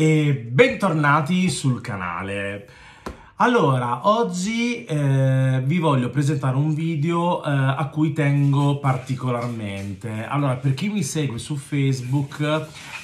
e bentornati sul canale. Allora, oggi eh, vi voglio presentare un video eh, a cui tengo particolarmente. Allora, per chi mi segue su Facebook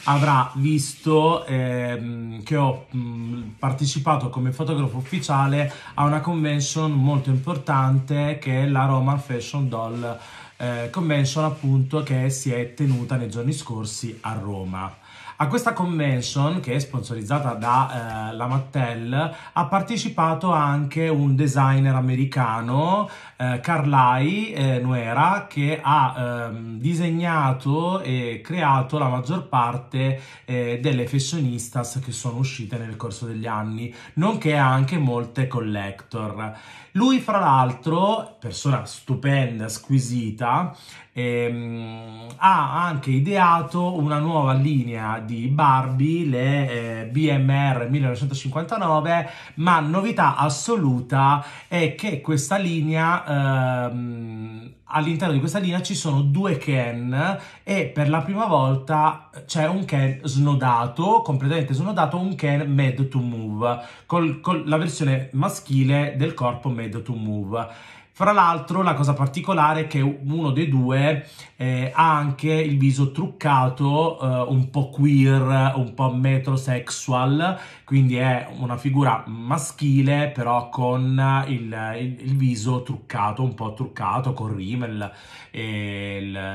avrà visto eh, che ho mh, mm, partecipato come fotografo ufficiale a una convention molto importante che è la Roman Fashion Doll eh, Convention appunto che si è tenuta nei giorni scorsi a Roma. A questa convention, che è sponsorizzata da eh, la Mattel, ha partecipato anche un designer americano eh, Carlai eh, Nuera che ha ehm, disegnato e creato la maggior parte eh, delle fashionistas che sono uscite nel corso degli anni, nonché anche molte collector. Lui, fra l'altro, persona stupenda, squisita, ehm, ha anche ideato una nuova linea di Barbie, le eh, BMR 1959, ma novità assoluta è che questa linea ehm, all'interno di questa linea ci sono due Ken e per la prima volta c'è un Ken snodato, completamente snodato, un Ken made to move, con la versione maschile del corpo made to move fra l'altro la cosa particolare è che uno dei due eh, ha anche il viso truccato, eh, un po' queer, un po' metrosexual, quindi è una figura maschile però con il, il, il viso truccato, un po' truccato, con rimel,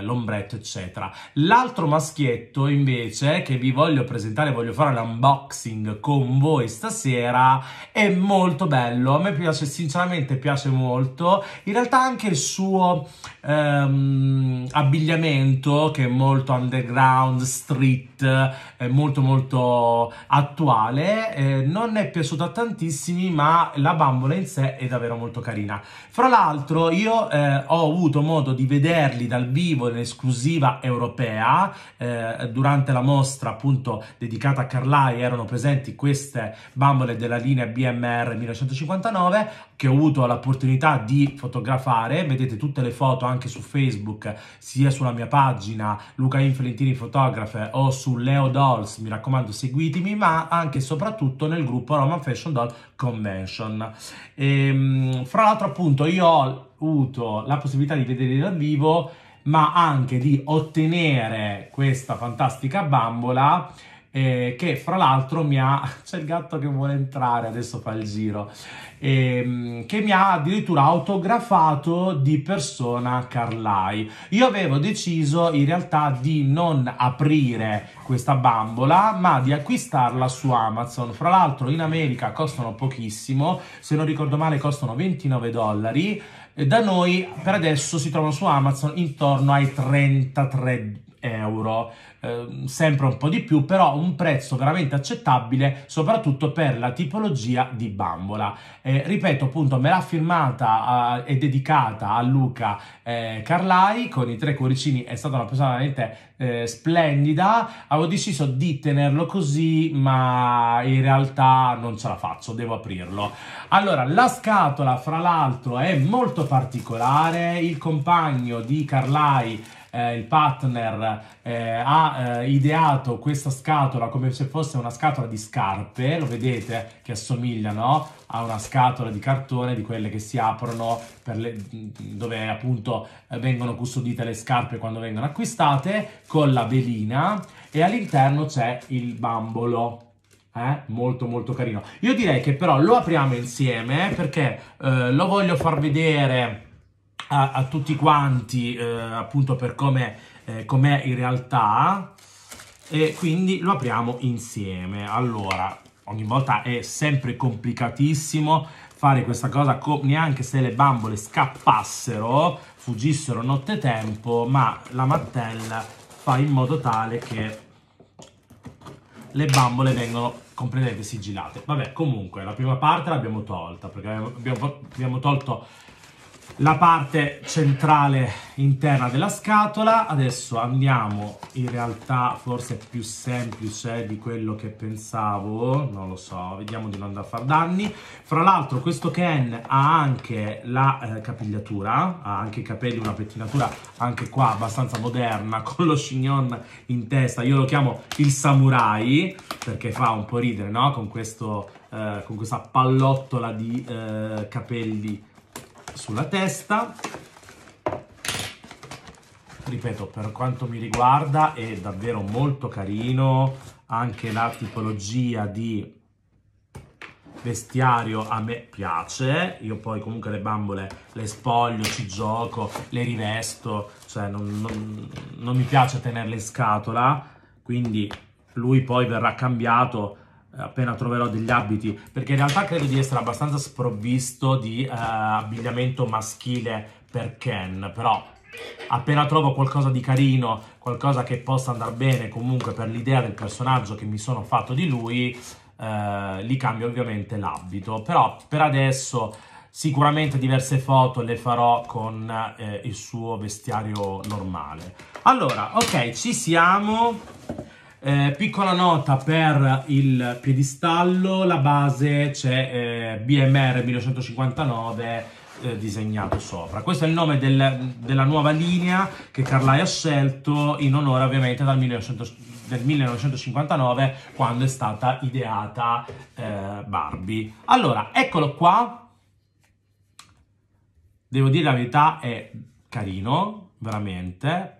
l'ombretto eccetera. L'altro maschietto invece che vi voglio presentare, voglio fare l'unboxing con voi stasera, è molto bello, a me piace sinceramente piace molto in realtà anche il suo ehm, abbigliamento che è molto underground, street, molto molto attuale, eh, non è piaciuto a tantissimi ma la bambola in sé è davvero molto carina. Fra l'altro io eh, ho avuto modo di vederli dal vivo in esclusiva europea eh, durante la mostra appunto dedicata a Carlai erano presenti queste bambole della linea BMR 1959 che ho avuto l'opportunità di fotografare, vedete tutte le foto anche su Facebook, sia sulla mia pagina Luca Infelentini Photographer o su Leo Dolls, mi raccomando seguitemi, ma anche e soprattutto nel gruppo Roman Fashion Doll Convention. E, ehm, fra l'altro appunto io ho avuto la possibilità di vedere dal vivo ma anche di ottenere questa fantastica bambola eh, che fra l'altro mi ha... c'è il gatto che vuole entrare, adesso fa il giro, ehm, che mi ha addirittura autografato di persona Carlai. Io avevo deciso in realtà di non aprire questa bambola, ma di acquistarla su Amazon. Fra l'altro in America costano pochissimo, se non ricordo male costano 29 dollari, da noi per adesso si trovano su Amazon intorno ai 33 dollari euro, eh, sempre un po' di più, però un prezzo veramente accettabile soprattutto per la tipologia di bambola. Eh, ripeto appunto, me l'ha firmata eh, e dedicata a Luca eh, Carlai con i tre cuoricini, è stata una persona veramente eh, splendida, avevo deciso di tenerlo così ma in realtà non ce la faccio, devo aprirlo. Allora, la scatola fra l'altro è molto particolare, il compagno di Carlai eh, il partner eh, ha eh, ideato questa scatola come se fosse una scatola di scarpe, lo vedete che assomigliano a una scatola di cartone di quelle che si aprono le, mm, dove appunto eh, vengono custodite le scarpe quando vengono acquistate con la velina e all'interno c'è il bambolo. Eh? Molto molto carino. Io direi che però lo apriamo insieme perché eh, lo voglio far vedere a, a tutti quanti eh, appunto per come eh, com'è in realtà e quindi lo apriamo insieme. Allora, ogni volta è sempre complicatissimo fare questa cosa neanche se le bambole scappassero, fuggissero nottetempo, ma la Mattel fa in modo tale che le bambole vengono completamente sigillate. Vabbè, comunque, la prima parte l'abbiamo tolta, perché abbiamo, abbiamo, abbiamo tolto la parte centrale interna della scatola. Adesso andiamo, in realtà forse è più semplice di quello che pensavo, non lo so, vediamo di non andare a far danni. Fra l'altro questo Ken ha anche la eh, capigliatura, ha anche i capelli, una pettinatura anche qua abbastanza moderna, con lo chignon in testa. Io lo chiamo il samurai, perché fa un po' ridere, no? Con, questo, eh, con questa pallottola di eh, capelli sulla testa. Ripeto, per quanto mi riguarda è davvero molto carino anche la tipologia di vestiario a me piace, io poi comunque le bambole le spoglio, ci gioco, le rivesto, cioè non, non, non mi piace tenerle in scatola, quindi lui poi verrà cambiato eh, appena troverò degli abiti, perché in realtà credo di essere abbastanza sprovvisto di uh, abbigliamento maschile per Ken, però appena trovo qualcosa di carino, qualcosa che possa andare bene comunque per l'idea del personaggio che mi sono fatto di lui, uh, li cambio ovviamente l'abito, però per adesso sicuramente diverse foto le farò con uh, il suo vestiario normale. Allora, ok, ci siamo eh, piccola nota per il piedistallo, la base c'è eh, BMR 1959 eh, disegnato sopra. Questo è il nome del, della nuova linea che Carlai ha scelto in onore ovviamente dal 1959 del 1959 quando è stata ideata eh, Barbie. Allora, eccolo qua. Devo dire la verità, è carino, veramente,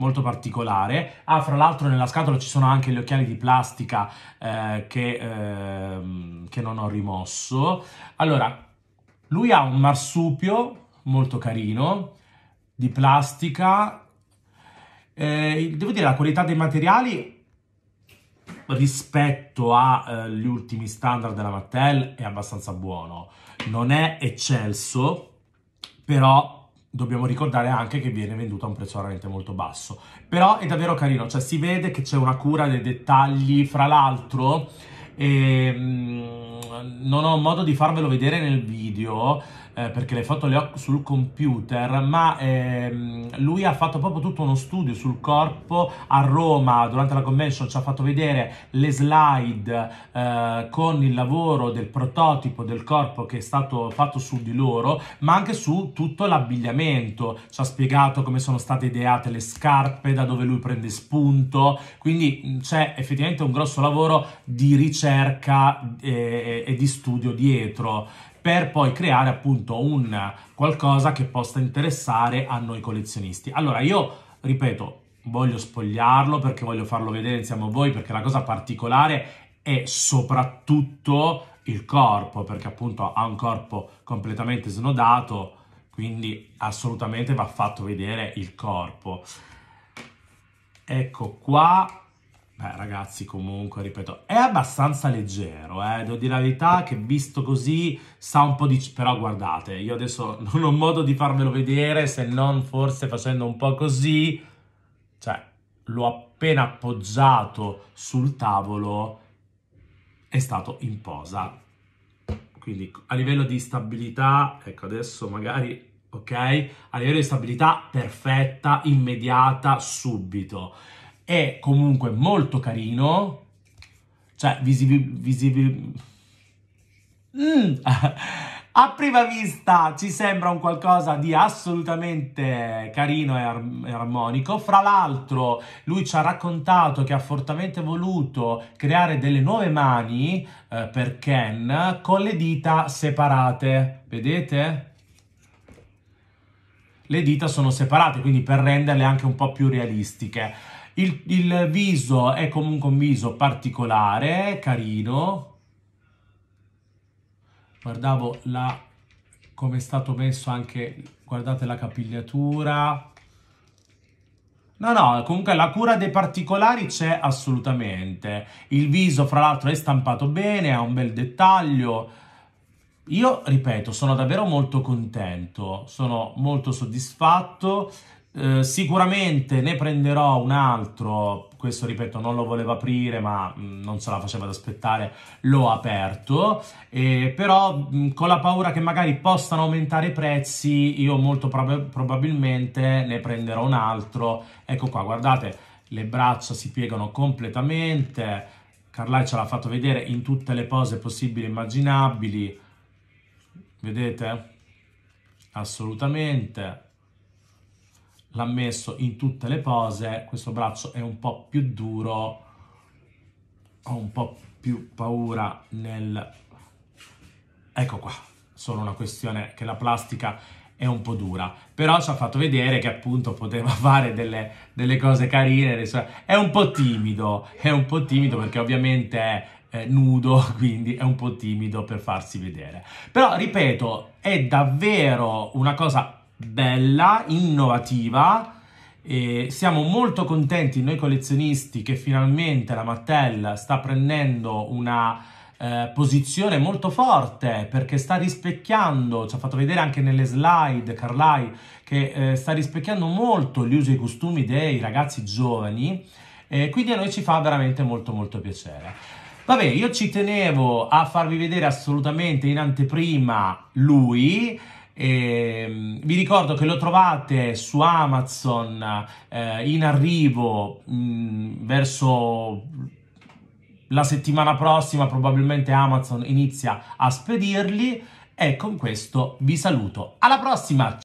molto particolare. Ah, fra l'altro nella scatola ci sono anche gli occhiali di plastica eh, che, eh, che non ho rimosso. Allora, lui ha un marsupio molto carino, di plastica. Eh, devo dire, la qualità dei materiali rispetto agli eh, ultimi standard della Mattel è abbastanza buono. Non è eccelso, però dobbiamo ricordare anche che viene venduto a un prezzo veramente molto basso. Però è davvero carino, cioè si vede che c'è una cura dei dettagli, fra l'altro... E, mm, non ho modo di farvelo vedere nel video, eh, perché le foto le ho sul computer, ma ehm, lui ha fatto proprio tutto uno studio sul corpo a Roma durante la convention, ci ha fatto vedere le slide eh, con il lavoro del prototipo del corpo che è stato fatto su di loro, ma anche su tutto l'abbigliamento, ci ha spiegato come sono state ideate le scarpe, da dove lui prende spunto, quindi mm, c'è effettivamente un grosso lavoro di ricerca eh, e, e di studio dietro per poi creare appunto un qualcosa che possa interessare a noi collezionisti. Allora io, ripeto, voglio spogliarlo perché voglio farlo vedere insieme a voi perché la cosa particolare è soprattutto il corpo perché appunto ha un corpo completamente snodato quindi assolutamente va fatto vedere il corpo ecco qua Beh, ragazzi, comunque, ripeto, è abbastanza leggero, eh? devo dire la verità che visto così sa un po' di... però guardate, io adesso non ho modo di farvelo vedere se non forse facendo un po' così, cioè, l'ho appena appoggiato sul tavolo, è stato in posa. Quindi a livello di stabilità, ecco adesso magari ok? A livello di stabilità perfetta, immediata, subito è comunque molto carino, cioè visivi... visivi... Mm. A prima vista ci sembra un qualcosa di assolutamente carino e, ar e armonico. Fra l'altro, lui ci ha raccontato che ha fortemente voluto creare delle nuove mani eh, per Ken con le dita separate. Vedete? Le dita sono separate, quindi per renderle anche un po' più realistiche. Il, il viso è comunque un viso particolare, carino. Guardavo la, come è stato messo anche, guardate la capigliatura. No, no, comunque la cura dei particolari c'è assolutamente. Il viso, fra l'altro, è stampato bene, ha un bel dettaglio. Io, ripeto, sono davvero molto contento, sono molto soddisfatto eh, sicuramente ne prenderò un altro, questo ripeto non lo volevo aprire ma mh, mm, non se la faceva ad aspettare, l'ho aperto, eh, però mh, mm, con la paura che magari possano aumentare i prezzi io molto prob- probabilmente ne prenderò un altro, ecco qua guardate le braccia si piegano completamente, Carlai ce l'ha fatto vedere in tutte le pose possibili e immaginabili, vedete? Assolutamente l'ha messo in tutte le pose, questo braccio è un po' più duro, ho un po' più paura nel... Ecco qua, solo una questione che la plastica è un po' dura, però ci ha fatto vedere che appunto poteva fare delle, delle cose carine, è un po' timido, è un po' timido perché ovviamente è nudo, quindi è un po' timido per farsi vedere. Però, ripeto, è davvero una cosa bella, innovativa. E siamo molto contenti noi collezionisti che finalmente la Mattel sta prendendo una eh, posizione molto forte perché sta rispecchiando, ci ha fatto vedere anche nelle slide Carlai che eh, sta rispecchiando molto gli usi e i costumi dei ragazzi giovani e quindi a noi ci fa veramente molto molto piacere. Vabbè, io ci tenevo a farvi vedere assolutamente in anteprima lui e ehm, vi ricordo che lo trovate su Amazon eh, in arrivo mh, mm, verso la settimana prossima, probabilmente Amazon inizia a spedirli e con questo vi saluto. Alla prossima!